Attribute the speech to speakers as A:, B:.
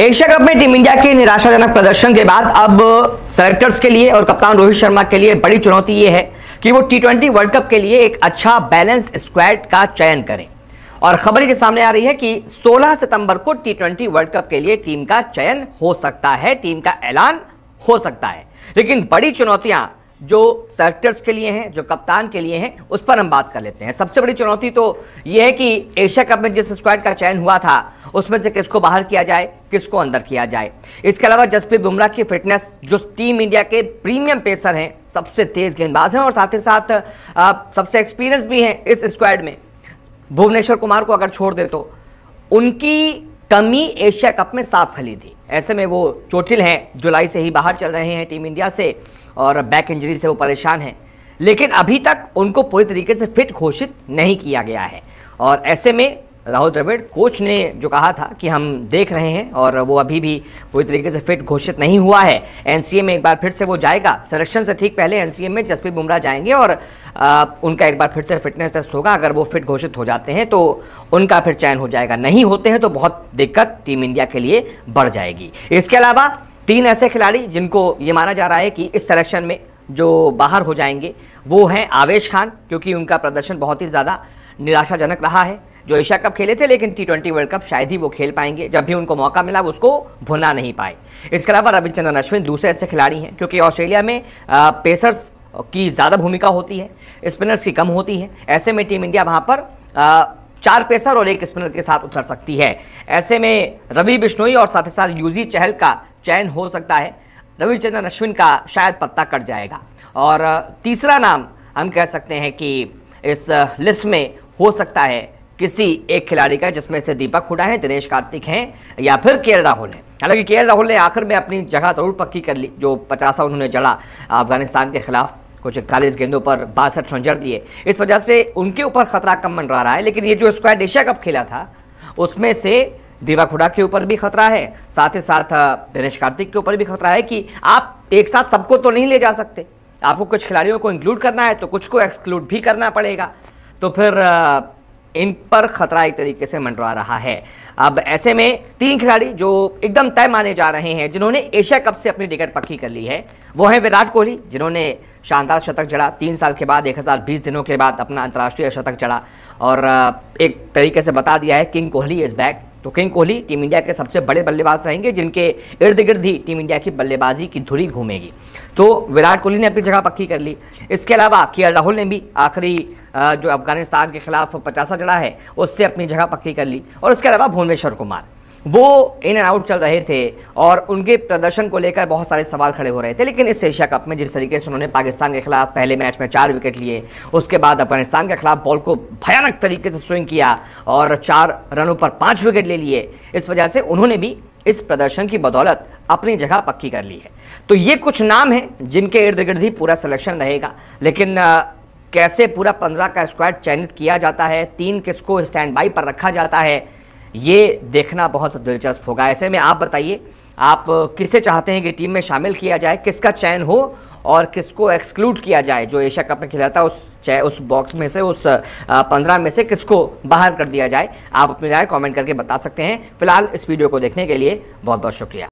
A: Asia cup में team India के निराशाजनक प्रदर्शन के बाद अब सेलेक्टर्स के लिए और कप्तान रोहित शर्मा के लिए बड़ी चुनौती ये है कि वो टी ट्वेंटी वर्ल्ड कप के लिए एक अच्छा बैलेंस्ड स्क्वाड का चयन करें और खबर ये सामने आ रही है कि 16 सितंबर को टी ट्वेंटी वर्ल्ड कप के लिए टीम का चयन हो सकता है टीम का ऐलान हो सकता है लेकिन बड़ी चुनौतियां जो सेक्टर्स के लिए हैं जो कप्तान के लिए हैं उस पर हम बात कर लेते हैं सबसे बड़ी चुनौती तो ये है कि एशिया कप में जिस स्क्वाड का चयन हुआ था उसमें से किसको बाहर किया जाए किसको अंदर किया जाए इसके अलावा जसप्रीत बुमराह की फिटनेस जो टीम इंडिया के प्रीमियम पेसर हैं सबसे तेज गेंदबाज हैं और साथ ही साथ सबसे एक्सपीरियंस भी हैं इस स्क्वाड में भुवनेश्वर कुमार को अगर छोड़ दे तो उनकी कमी एशिया कप में साफ खली थी ऐसे में वो चोटिल हैं जुलाई से ही बाहर चल रहे हैं टीम इंडिया से और बैक इंजरी से वो परेशान हैं लेकिन अभी तक उनको पूरी तरीके से फिट घोषित नहीं किया गया है और ऐसे में राहुल द्रविड़ कोच ने जो कहा था कि हम देख रहे हैं और वो अभी भी पूरी तरीके से फिट घोषित नहीं हुआ है एनसीए में एक बार फिर से वो जाएगा सिलेक्शन से ठीक पहले एनसीए में जसप्रीत बुमराह जाएंगे और आ, उनका एक बार फिर से फिटनेस टेस्ट होगा अगर वो फिट घोषित हो जाते हैं तो उनका फिर चयन हो जाएगा नहीं होते हैं तो बहुत दिक्कत टीम इंडिया के लिए बढ़ जाएगी इसके अलावा तीन ऐसे खिलाड़ी जिनको ये माना जा रहा है कि इस सलेक्शन में जो बाहर हो जाएंगे वो हैं आवेश खान क्योंकि उनका प्रदर्शन बहुत ही ज़्यादा निराशाजनक रहा है जो एशिया कप खेले थे लेकिन टी ट्वेंटी वर्ल्ड कप शायद ही वो खेल पाएंगे जब भी उनको मौका मिला वो उसको भुना नहीं पाए इसके अलावा रविचंद्रन अश्विन दूसरे ऐसे खिलाड़ी हैं क्योंकि ऑस्ट्रेलिया में पेसर्स की ज़्यादा भूमिका होती है स्पिनर्स की कम होती है ऐसे में टीम इंडिया वहाँ पर चार पेसर और एक स्पिनर के साथ उतर सकती है ऐसे में रवि बिश्नोई और साथ ही साथ यूजी चहल का चयन हो सकता है रविचंद्रन अश्विन का शायद पत्ता कट जाएगा और तीसरा नाम हम कह सकते हैं कि इस लिस्ट में हो सकता है किसी एक खिलाड़ी का जिसमें से दीपक हुडा है दिनेश कार्तिक हैं या फिर के राहुल हैं हालांकि के राहुल ने आखिर में अपनी जगह जरूर पक्की कर ली जो पचासा उन्होंने जड़ा अफगानिस्तान के खिलाफ कुछ इकतालीस गेंदों पर बासठ रन जड़ दिए इस वजह से उनके ऊपर खतरा कम बन रहा है लेकिन ये जो स्क्वाड एशिया कप खेला था उसमें से दीपक हुडा के ऊपर भी खतरा है साथ ही साथ दिनेश कार्तिक के ऊपर भी खतरा है कि आप एक साथ सबको तो नहीं ले जा सकते आपको कुछ खिलाड़ियों को इंक्लूड करना है तो कुछ को एक्सक्लूड भी करना पड़ेगा तो फिर इन पर खतरा एक तरीके से मंडरा रहा है अब ऐसे में तीन खिलाड़ी जो एकदम तय माने जा रहे हैं जिन्होंने एशिया कप से अपनी टिकट पक्की कर ली है वो हैं विराट कोहली जिन्होंने शानदार शतक जड़ा तीन साल के बाद 1020 दिनों के बाद अपना अंतर्राष्ट्रीय शतक जड़ा और एक तरीके से बता दिया है किंग कोहली इज़ बैक तो किंग कोहली टीम इंडिया के सबसे बड़े बल्लेबाज रहेंगे जिनके इर्द गिर्द ही टीम इंडिया की बल्लेबाजी की धुरी घूमेगी तो विराट कोहली ने अपनी जगह पक्की कर ली इसके अलावा के राहुल ने भी आखिरी जो अफगानिस्तान के खिलाफ पचासा जड़ा है उससे अपनी जगह पक्की कर ली और उसके अलावा भुवनेश्वर कुमार वो इन एंड आउट चल रहे थे और उनके प्रदर्शन को लेकर बहुत सारे सवाल खड़े हो रहे थे लेकिन इस एशिया कप में जिस तरीके से उन्होंने पाकिस्तान के खिलाफ पहले मैच में चार विकेट लिए उसके बाद अफगानिस्तान के खिलाफ बॉल को भयानक तरीके से स्विंग किया और चार रनों पर पाँच विकेट ले लिए इस वजह से उन्होंने भी इस प्रदर्शन की बदौलत अपनी जगह पक्की कर ली है तो ये कुछ नाम हैं जिनके इर्द गिर्द ही पूरा सिलेक्शन रहेगा लेकिन कैसे पूरा पंद्रह का स्क्वाड चयनित किया जाता है तीन किसको स्टैंड बाई पर रखा जाता है ये देखना बहुत दिलचस्प होगा ऐसे में आप बताइए आप किसे चाहते हैं कि टीम में शामिल किया जाए किसका चयन हो और किसको एक्सक्लूड किया जाए जो एशिया कप में खेला था उस चाहे उस बॉक्स में से उस पंद्रह में से किसको बाहर कर दिया जाए आप अपनी राय कमेंट करके बता सकते हैं फिलहाल इस वीडियो को देखने के लिए बहुत बहुत शुक्रिया